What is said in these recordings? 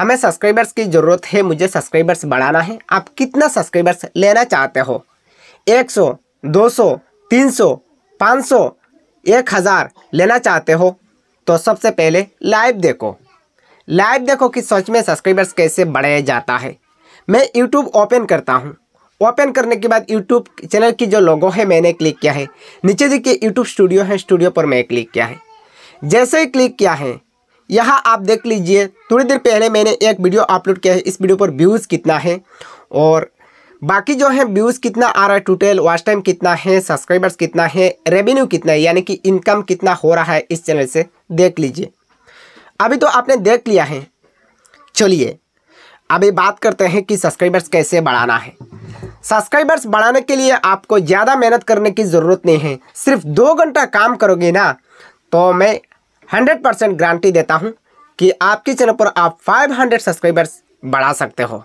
हमें सब्सक्राइबर्स की ज़रूरत है मुझे सब्सक्राइबर्स बढ़ाना है आप कितना सब्सक्राइबर्स लेना चाहते हो एक सौ सौ दो तीन सौ पाँच सौ एक हज़ार लेना चाहते हो तो सबसे पहले लाइव देखो लाइव देखो कि सच में सब्सक्राइबर्स कैसे बढ़ाया जाता है मैं यूट्यूब ओपन करता हूँ ओपन करने के बाद यूट्यूब चैनल की जो लोगो है मैंने क्लिक किया है नीचे देखिए यूट्यूब स्टूडियो है स्टूडियो पर मैं क्लिक किया है जैसे ही क्लिक किया है यहाँ आप देख लीजिए थोड़ी देर पहले मैंने एक वीडियो अपलोड किया है इस वीडियो पर व्यूज़ कितना है और बाकी जो है व्यूज़ कितना आ रहा है टोटल वॉच टाइम कितना है सब्सक्राइबर्स कितना है रेवेन्यू कितना है यानी कि इनकम कितना हो रहा है इस चैनल से देख लीजिए अभी तो आपने देख लिया है चलिए अभी बात करते हैं कि सब्सक्राइबर्स कैसे बढ़ाना है सब्सक्राइबर्स बढ़ाने के लिए आपको ज़्यादा मेहनत करने की ज़रूरत नहीं है सिर्फ दो घंटा काम करोगे ना तो मैं हंड्रेड परसेंट गारंटी देता हूँ कि आपके चैनल पर आप फाइव हंड्रेड सब्सक्राइबर्स बढ़ा सकते हो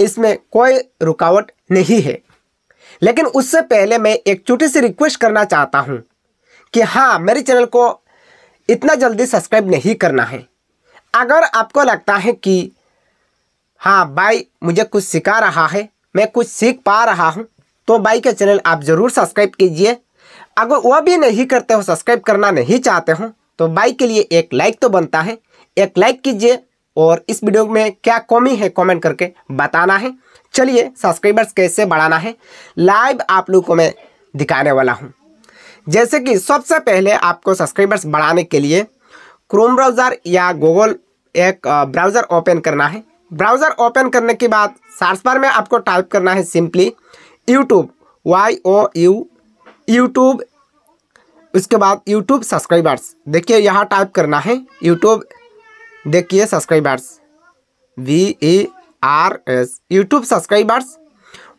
इसमें कोई रुकावट नहीं है लेकिन उससे पहले मैं एक छोटी सी रिक्वेस्ट करना चाहता हूँ कि हाँ मेरे चैनल को इतना जल्दी सब्सक्राइब नहीं करना है अगर आपको लगता है कि हाँ भाई मुझे कुछ सिखा रहा है मैं कुछ सीख पा रहा हूँ तो भाई का चैनल आप ज़रूर सब्सक्राइब कीजिए अगर वह भी नहीं करते हो सब्सक्राइब करना नहीं चाहते हो तो बाइक के लिए एक लाइक तो बनता है एक लाइक कीजिए और इस वीडियो में क्या कमी है कमेंट करके बताना है चलिए सब्सक्राइबर्स कैसे बढ़ाना है लाइव आप लोग को मैं दिखाने वाला हूँ जैसे कि सबसे पहले आपको सब्सक्राइबर्स बढ़ाने के लिए क्रोम ब्राउज़र या गूगल एक ब्राउज़र ओपन करना है ब्राउज़र ओपन करने के बाद सार्स बार में आपको टाइप करना है simply YouTube Y O U YouTube उसके बाद यूट्यूब सब्सक्राइबर्स देखिए यहाँ टाइप करना है यूट्यूब देखिए subscribers V A R S YouTube subscribers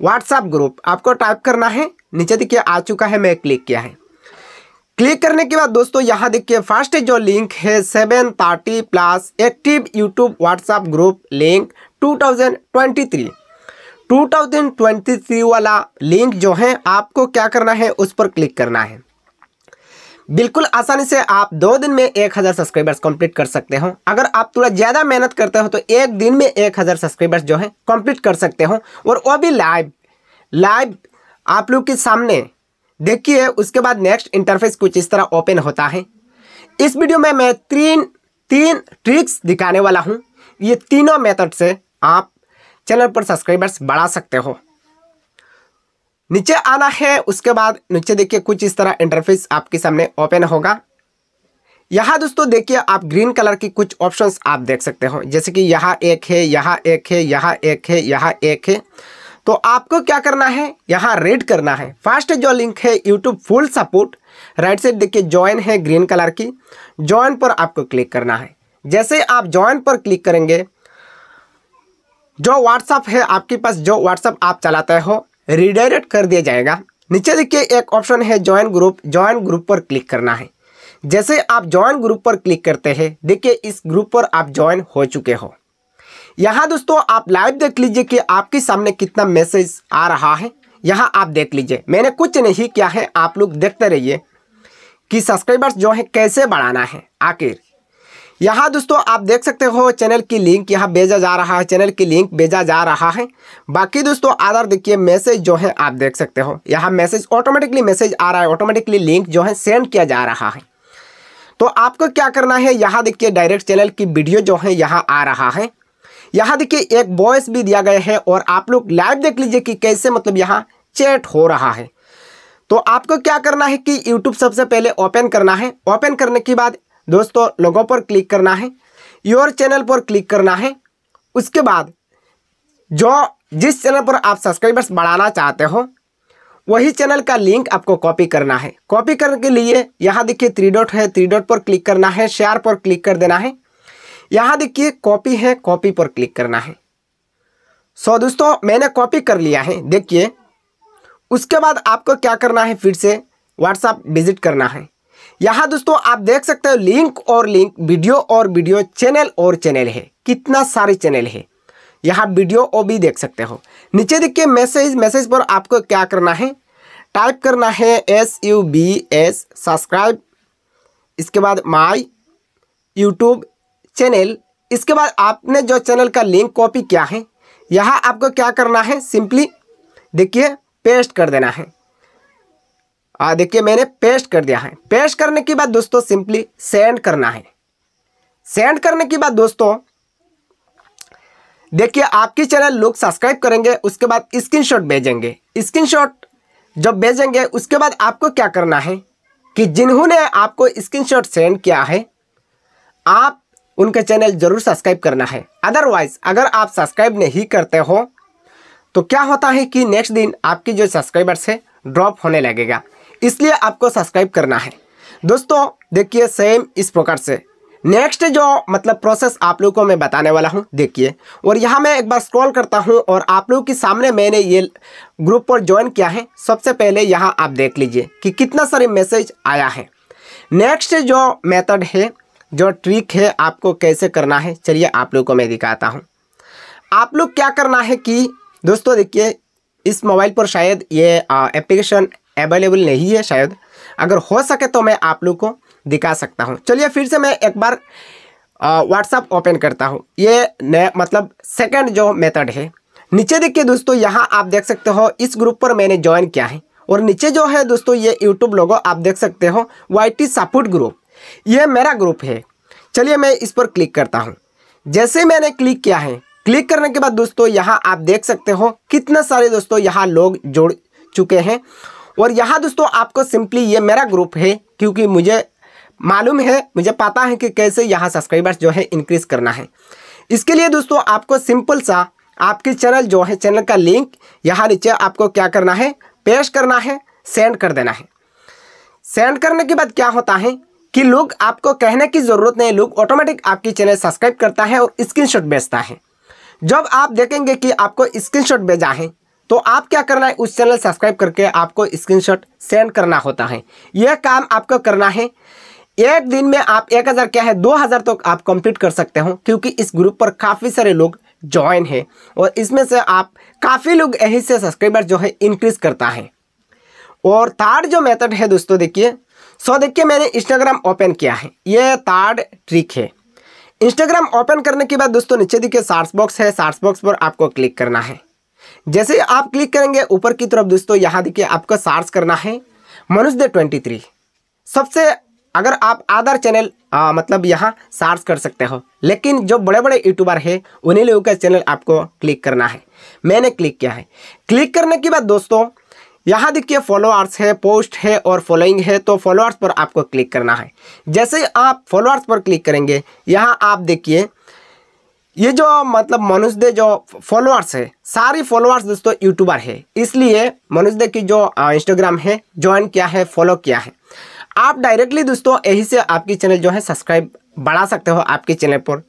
WhatsApp group आपको टाइप करना है नीचे देखिए आ चुका है मैं क्लिक किया है क्लिक करने के बाद दोस्तों यहाँ देखिए फर्स्ट जो लिंक है seven thirty plus active YouTube WhatsApp group link two thousand twenty three two thousand twenty three वाला लिंक जो है आपको क्या करना है उस पर क्लिक करना है बिल्कुल आसानी से आप दो दिन में एक हज़ार सब्सक्राइबर्स कंप्लीट कर सकते हो अगर आप थोड़ा ज़्यादा मेहनत करते हो तो एक दिन में एक हज़ार सब्सक्राइबर्स जो है कंप्लीट कर सकते हो और वो भी लाइव लाइव आप लोग के सामने देखिए उसके बाद नेक्स्ट इंटरफेस कुछ इस तरह ओपन होता है इस वीडियो में मैं तीन तीन ट्रिक्स दिखाने वाला हूँ ये तीनों मेथड से आप चैनल पर सब्सक्राइबर्स बढ़ा सकते हो नीचे आना है उसके बाद नीचे देखिए कुछ इस तरह इंटरफेस आपके सामने ओपन होगा यहाँ दोस्तों देखिए आप ग्रीन कलर की कुछ ऑप्शंस आप देख सकते हो जैसे कि यहाँ एक है यहाँ एक है यहाँ एक है यहाँ एक है तो आपको क्या करना है यहाँ रेड करना है फर्स्ट जो लिंक है YouTube full support right side देखिए ज्वाइन है ग्रीन कलर की ज्वाइन पर आपको क्लिक करना है जैसे आप ज्वाइन पर क्लिक करेंगे जो व्हाट्सअप है आपके पास जो व्हाट्सअप आप चलाते हो रिडायरेक्ट कर दिया जाएगा नीचे देखिए एक ऑप्शन है ज्वाइन ग्रुप ज्वाइन ग्रुप पर क्लिक करना है जैसे आप ज्वाइन ग्रुप पर क्लिक करते हैं देखिए इस ग्रुप पर आप ज्वाइन हो चुके हो यहाँ दोस्तों आप लाइव देख लीजिए कि आपके सामने कितना मैसेज आ रहा है यहाँ आप देख लीजिए मैंने कुछ नहीं किया है आप लोग देखते रहिए कि सब्सक्राइबर्स जो है कैसे बढ़ाना है आखिर यहाँ दोस्तों आप देख सकते हो चैनल की लिंक यहाँ भेजा जा रहा है चैनल की लिंक भेजा जा रहा है बाकी दोस्तों आदर देखिए मैसेज जो है आप देख सकते हो यहाँ मैसेज ऑटोमेटिकली मैसेज आ रहा है ऑटोमेटिकली लिंक जो है सेंड किया जा रहा है तो आपको क्या करना है यहाँ देखिए डायरेक्ट चैनल की वीडियो जो है यहाँ आ रहा है यहाँ देखिए एक वॉइस भी दिया गया है और आप लोग लाइव देख लीजिए कि कैसे मतलब यहाँ चैट हो रहा है तो आपको क्या करना है कि यूट्यूब सबसे पहले ओपन करना है ओपन करने के बाद दोस्तों लोगों पर क्लिक करना है योर चैनल पर क्लिक करना है उसके बाद जो जिस चैनल पर आप सब्सक्राइबर्स बढ़ाना चाहते हो वही चैनल का लिंक आपको कॉपी करना है कॉपी करने के लिए यहाँ देखिए थ्री डॉट है थ्री डॉट पर क्लिक करना है शेयर पर क्लिक कर देना है यहाँ देखिए कॉपी है कॉपी पर क्लिक करना है सो so, दोस्तों मैंने कॉपी कर लिया है देखिए उसके बाद आपको क्या करना है फिर से व्हाट्सएप विजिट करना है यहाँ दोस्तों आप देख सकते हो लिंक और लिंक वीडियो और वीडियो चैनल और चैनल है कितना सारे चैनल है यहाँ वीडियो और भी देख सकते हो नीचे देखिए मैसेज मैसेज पर आपको क्या करना है टाइप करना है S U B S subscribe इसके बाद माई यूट्यूब चैनल इसके बाद आपने जो चैनल का लिंक कॉपी किया है यहाँ आपको क्या करना है सिंपली देखिए पेस्ट कर देना है आ देखिए मैंने पेस्ट कर दिया है पेस्ट करने के बाद दोस्तों सिंपली सेंड करना है सेंड करने के बाद दोस्तों देखिए आपके चैनल लोग सब्सक्राइब करेंगे उसके बाद स्क्रीनशॉट भेजेंगे स्क्रीनशॉट जब भेजेंगे उसके बाद आपको क्या करना है कि जिन्होंने आपको स्क्रीनशॉट सेंड किया है आप उनका चैनल जरूर सब्सक्राइब करना है अदरवाइज अगर आप सब्सक्राइब नहीं करते हो तो क्या होता है कि नेक्स्ट दिन आपकी जो सब्सक्राइबर्स है ड्रॉप होने लगेगा इसलिए आपको सब्सक्राइब करना है दोस्तों देखिए सेम इस प्रकार से नेक्स्ट जो मतलब प्रोसेस आप लोगों को मैं बताने वाला हूँ देखिए और यहाँ मैं एक बार स्क्रॉल करता हूँ और आप लोगों के सामने मैंने ये ग्रुप पर ज्वाइन किया है सबसे पहले यहाँ आप देख लीजिए कि कितना सारे मैसेज आया है नेक्स्ट जो मेथड है जो ट्रिक है आपको कैसे करना है चलिए आप लोग को मैं दिखाता हूँ आप लोग क्या करना है कि दोस्तों देखिए इस मोबाइल पर शायद ये एप्लीकेशन अवेलेबल नहीं है शायद अगर हो सके तो मैं आप लोग को दिखा सकता हूँ चलिए फिर से मैं एक बार व्हाट्सअप ओपन करता हूँ ये नया मतलब सेकंड जो मेथड है नीचे देखिए दोस्तों यहाँ आप देख सकते हो इस ग्रुप पर मैंने ज्वाइन किया है और नीचे जो है दोस्तों ये यूट्यूब लोगो आप देख सकते हो वाई सपोर्ट ग्रुप ये मेरा ग्रुप है चलिए मैं इस पर क्लिक करता हूँ जैसे मैंने क्लिक किया है क्लिक करने के बाद दोस्तों यहाँ आप देख सकते हो कितने सारे दोस्तों यहाँ लोग जोड़ चुके हैं और यहाँ दोस्तों आपको सिंपली ये मेरा ग्रुप है क्योंकि मुझे मालूम है मुझे पता है कि कैसे यहाँ सब्सक्राइबर्स जो है इंक्रीज़ करना है इसके लिए दोस्तों आपको सिंपल सा आपकी चैनल जो है चैनल का लिंक यहाँ नीचे आपको क्या करना है पेश करना है सेंड कर देना है सेंड करने के बाद क्या होता है कि लोग आपको कहने की ज़रूरत नहीं लोग ऑटोमेटिक आपकी चैनल सब्सक्राइब करता है और स्क्रीनशॉट भेजता है जब आप देखेंगे कि आपको स्क्रीनशॉट भेजा है तो आप क्या करना है उस चैनल सब्सक्राइब करके आपको स्क्रीनशॉट सेंड करना होता है यह काम आपको करना है एक दिन में आप एक हज़ार क्या है दो हज़ार तो आप कंप्लीट कर सकते हो क्योंकि इस ग्रुप पर काफ़ी सारे लोग ज्वाइन है और इसमें से आप काफ़ी लोग यहीं से सब्सक्राइबर जो है इंक्रीज करता है और थर्ड जो मेथड है दोस्तों देखिए सो देखिए मैंने इंस्टाग्राम ओपन किया है ये थर्ड ट्रिक है इंस्टाग्राम ओपन करने के बाद दोस्तों नीचे देखिए सार्स बॉक्स है सार्स बॉक्स पर आपको क्लिक करना है जैसे आप क्लिक करेंगे ऊपर की तरफ दोस्तों यहाँ देखिए आपको सार्च करना है मनुष्य दे ट्वेंटी थ्री सबसे अगर आप आदर चैनल आ, मतलब यहाँ सार्च कर सकते हो लेकिन जो बड़े बड़े यूट्यूबर हैं उन्हीं लोगों का चैनल आपको क्लिक करना है मैंने क्लिक किया है क्लिक करने के बाद दोस्तों यहाँ देखिए फॉलोअर्स है पोस्ट है और फॉलोइंग है तो फॉलोअर्स पर आपको क्लिक करना है जैसे आप फॉलोअर्स पर क्लिक करेंगे यहाँ आप देखिए ये जो मतलब मनुष्य दे जो फॉलोअर्स है सारी फॉलोअर्स दोस्तों यूट्यूबर है इसलिए मनुष्य दे की जो इंस्टाग्राम है ज्वाइन किया है फॉलो किया है आप डायरेक्टली दोस्तों यही से आपकी चैनल जो है सब्सक्राइब बढ़ा सकते हो आपके चैनल पर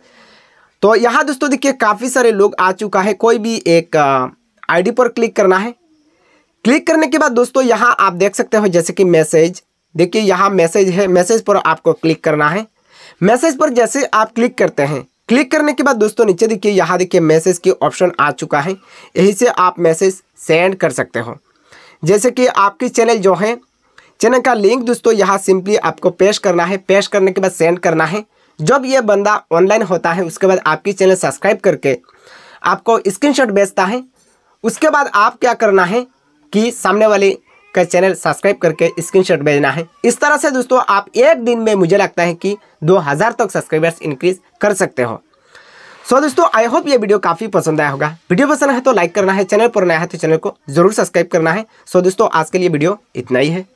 तो यहाँ दोस्तों देखिए काफ़ी सारे लोग आ चुका है कोई भी एक आईडी पर क्लिक करना है क्लिक करने के बाद दोस्तों यहाँ आप देख सकते हो जैसे कि मैसेज देखिए यहाँ मैसेज है मैसेज पर आपको क्लिक करना है मैसेज पर जैसे आप क्लिक करते हैं क्लिक करने के बाद दोस्तों नीचे देखिए यहाँ देखिए मैसेज की ऑप्शन आ चुका है यहीं से आप मैसेज सेंड कर सकते हो जैसे कि आपकी चैनल जो है चैनल का लिंक दोस्तों यहाँ सिंपली आपको पेश करना है पेश करने के बाद सेंड करना है जब ये बंदा ऑनलाइन होता है उसके बाद आपकी चैनल सब्सक्राइब करके आपको स्क्रीनशॉट भेजता है उसके बाद आप क्या करना है कि सामने वाले का चैनल सब्सक्राइब करके स्क्रीनशॉट भेजना है इस तरह से दोस्तों आप एक दिन में मुझे लगता है कि 2000 तक सब्सक्राइबर्स इंक्रीज कर सकते हो सो so, दोस्तों आई होप ये वीडियो काफी पसंद आया होगा वीडियो पसंद है तो लाइक करना है चैनल पर नया है तो चैनल को जरूर सब्सक्राइब करना है सो so, दोस्तों आज के लिए वीडियो इतना ही है